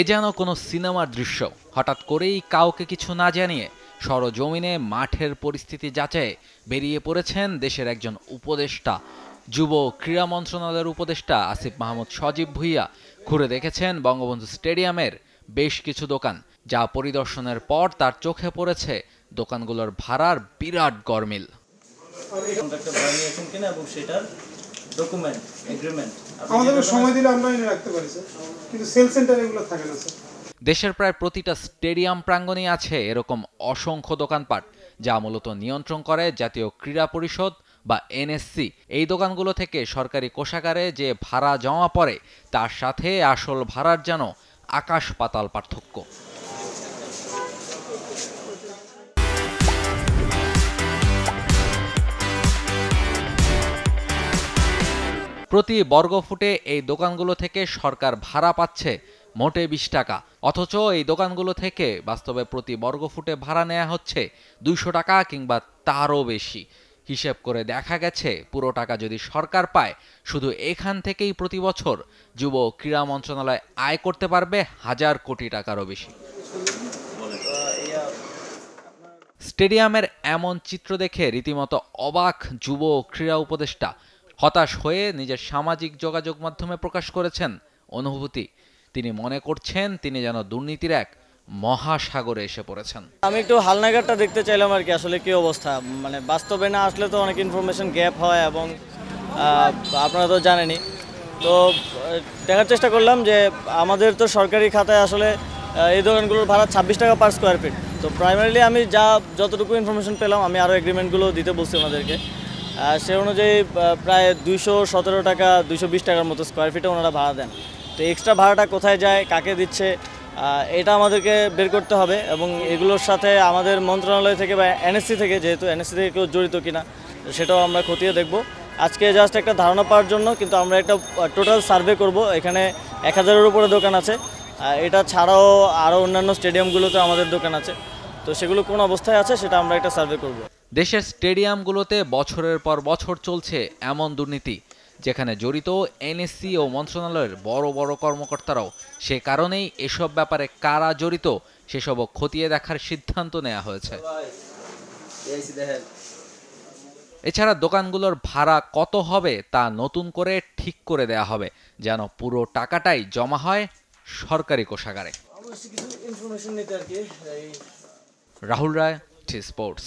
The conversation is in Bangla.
এ যেন কোনো সিনেমার দৃশ্য হঠাৎ করেই কাউকে কিছু না জানিয়ে সরজমিনে মাঠের পরিস্থিতি যাচাই বেরিয়ে পড়েছেন দেশের একজন উপদেষ্টা যুব ক্রীড়া মন্ত্রণালয়ের উপদেষ্টা আসিফ মাহমুদ সজীব ভুইয়া ঘুরে দেখেছেন বঙ্গবন্ধু স্টেডিয়ামের বেশ কিছু দোকান যা পরিদর্শনের পর তার চোখে পড়েছে দোকানগুলোর ভাড়ার বিরাট গরমিল ডকুমেন্ট এগ্রিমেন্ট আমাদের সময় দিলে আমরা এনে রাখতে পারি স্যার কিন্তু সেল সেন্টার এগুলো থাকে না স্যার দেশের প্রায় প্রতিটা স্টেডিয়াম প্রাঙ্গণে আছে এরকম অসংখ্য দোকানপাট যা মূলত নিয়ন্ত্রণ করে জাতীয় ক্রীড়া পরিষদ বা এনএসসি এই দোকানগুলো থেকে সরকারি কোষাগারে যে ভাড়া জমা পড়ে তার সাথে আসল ভাড়ার যেন আকাশ পাতাল পার্থক্য প্রতি বর্গফুটে এই দোকানগুলো থেকে সরকার ভাড়া পাচ্ছে মোটে বিশ টাকা অথচ এই দোকানগুলো থেকে বাস্তবে প্রতি বর্গফুটে ভাড়া নেওয়া হচ্ছে দুইশো টাকা কিংবা তারও বেশি হিসেব করে দেখা গেছে পুরো টাকা যদি সরকার পায় শুধু এখান থেকেই প্রতি বছর যুব ক্রীড়া মন্ত্রণালয় আয় করতে পারবে হাজার কোটি টাকারও বেশি স্টেডিয়ামের এমন চিত্র দেখে রীতিমতো অবাক যুব ক্রীড়া উপদেষ্টা হতাশ হয়ে নিজের সামাজিক যোগাযোগ মাধ্যমে প্রকাশ করেছেন অনুভূতি তিনি মনে করছেন তিনি যেন দুর্নীতির এক মহাসাগরে এসে পড়েছেন আমি একটু হালনাগারটা দেখতে চাইলাম আর কি আসলে কি অবস্থা মানে বাস্তবে না আসলে তো অনেক ইনফরমেশন গ্যাপ হয় এবং আপনারা তো জানেনই তো দেখার চেষ্টা করলাম যে আমাদের তো সরকারি খাতায় আসলে এই দোকানগুলোর ভাড়া ছাব্বিশ টাকা পার স্কোয়ার ফিট তো প্রাইমারিলি আমি যা যতটুকু ইনফরমেশন পেলাম আমি আরও এগ্রিমেন্টগুলো দিতে বলছি ওনাদেরকে সে অনুযায়ী প্রায় দুইশো সতেরো টাকা দুইশো বিশ টাকার মতো স্কোয়ার ফিটে ওনারা ভাড়া দেন তো এক্সট্রা ভাড়াটা কোথায় যায় কাকে দিচ্ছে এটা আমাদেরকে বের করতে হবে এবং এগুলোর সাথে আমাদের মন্ত্রণালয় থেকে বা এনএসসি থেকে যেহেতু এনএসসি থেকে কেউ জড়িত কিনা সেটাও আমরা খতিয়ে দেখব আজকে জাস্ট একটা ধারণা পাওয়ার জন্য কিন্তু আমরা একটা টোটাল সার্ভে করব এখানে এক হাজারের উপরে দোকান আছে এটা ছাড়াও আরও অন্যান্য স্টেডিয়ামগুলোতে আমাদের দোকান আছে তো সেগুলো কোন অবস্থায় আছে সেটা আমরা একটা সার্ভে করবো দেশের স্টেডিয়ামগুলোতে বছরের পর বছর চলছে এমন দুর্নীতি যেখানে জড়িত এনএসসি ও মন্ত্রণালয়ের বড় বড় কর্মকর্তারাও সে কারণেই এসব ব্যাপারে কারা জড়িত সেসবও খতিয়ে দেখার সিদ্ধান্ত নেওয়া হয়েছে এছাড়া দোকানগুলোর ভাড়া কত হবে তা নতুন করে ঠিক করে দেয়া হবে যেন পুরো টাকাটাই জমা হয় সরকারি কোষাগারে রাহুল রায় স্পোর্টস